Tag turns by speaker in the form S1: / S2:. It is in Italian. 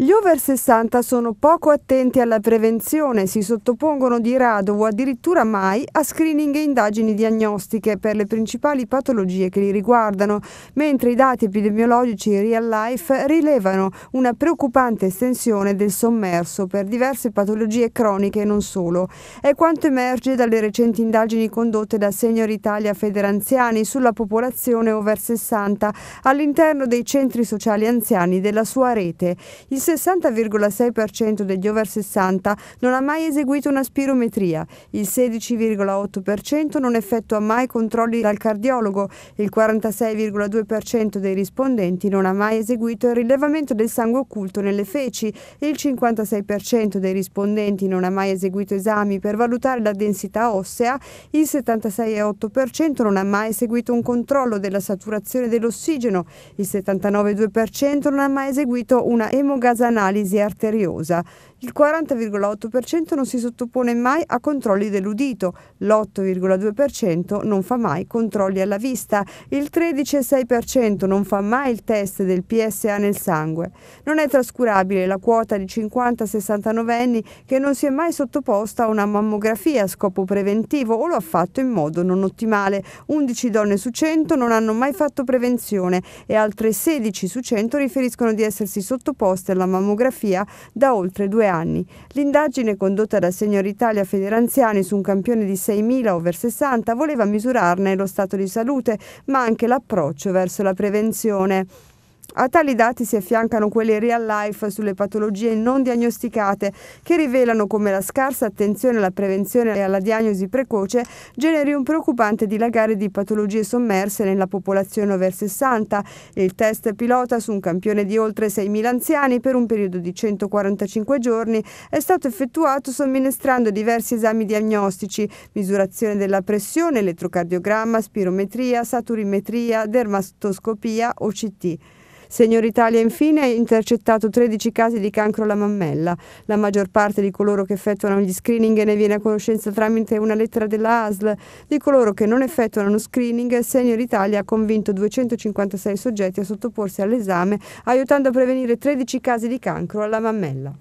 S1: Gli over 60 sono poco attenti alla prevenzione, si sottopongono di rado o addirittura mai a screening e indagini diagnostiche per le principali patologie che li riguardano, mentre i dati epidemiologici real life rilevano una preoccupante estensione del sommerso per diverse patologie croniche e non solo. È quanto emerge dalle recenti indagini condotte da Senior Italia Federanziani sulla popolazione over 60 all'interno dei centri sociali anziani della sua rete. Il 60,6% degli over 60 non ha mai eseguito una spirometria, il 16,8% non effettua mai controlli dal cardiologo, il 46,2% dei rispondenti non ha mai eseguito il rilevamento del sangue occulto nelle feci, il 56% dei rispondenti non ha mai eseguito esami per valutare la densità ossea, il 76,8% non ha mai eseguito un controllo della saturazione dell'ossigeno, il 79,2% non ha mai eseguito una emogasazione analisi arteriosa. Il 40,8% non si sottopone mai a controlli dell'udito, l'8,2% non fa mai controlli alla vista, il 13,6% non fa mai il test del PSA nel sangue. Non è trascurabile la quota di 50-69 anni che non si è mai sottoposta a una mammografia a scopo preventivo o lo ha fatto in modo non ottimale. 11 donne su 100 non hanno mai fatto prevenzione e altre 16 su 100 riferiscono di essersi sottoposte alla mammografia da oltre due anni anni. L'indagine condotta da Signor Italia Federanziani su un campione di 6.000 over 60 voleva misurarne lo stato di salute, ma anche l'approccio verso la prevenzione. A tali dati si affiancano quelli real life sulle patologie non diagnosticate che rivelano come la scarsa attenzione alla prevenzione e alla diagnosi precoce generi un preoccupante dilagare di patologie sommerse nella popolazione over 60 il test pilota su un campione di oltre 6.000 anziani per un periodo di 145 giorni è stato effettuato somministrando diversi esami diagnostici, misurazione della pressione, elettrocardiogramma, spirometria, saturimetria, dermatoscopia, OCT. Signor Italia infine ha intercettato 13 casi di cancro alla mammella. La maggior parte di coloro che effettuano gli screening ne viene a conoscenza tramite una lettera della ASL. Di coloro che non effettuano lo screening, Signor Italia ha convinto 256 soggetti a sottoporsi all'esame, aiutando a prevenire 13 casi di cancro alla mammella.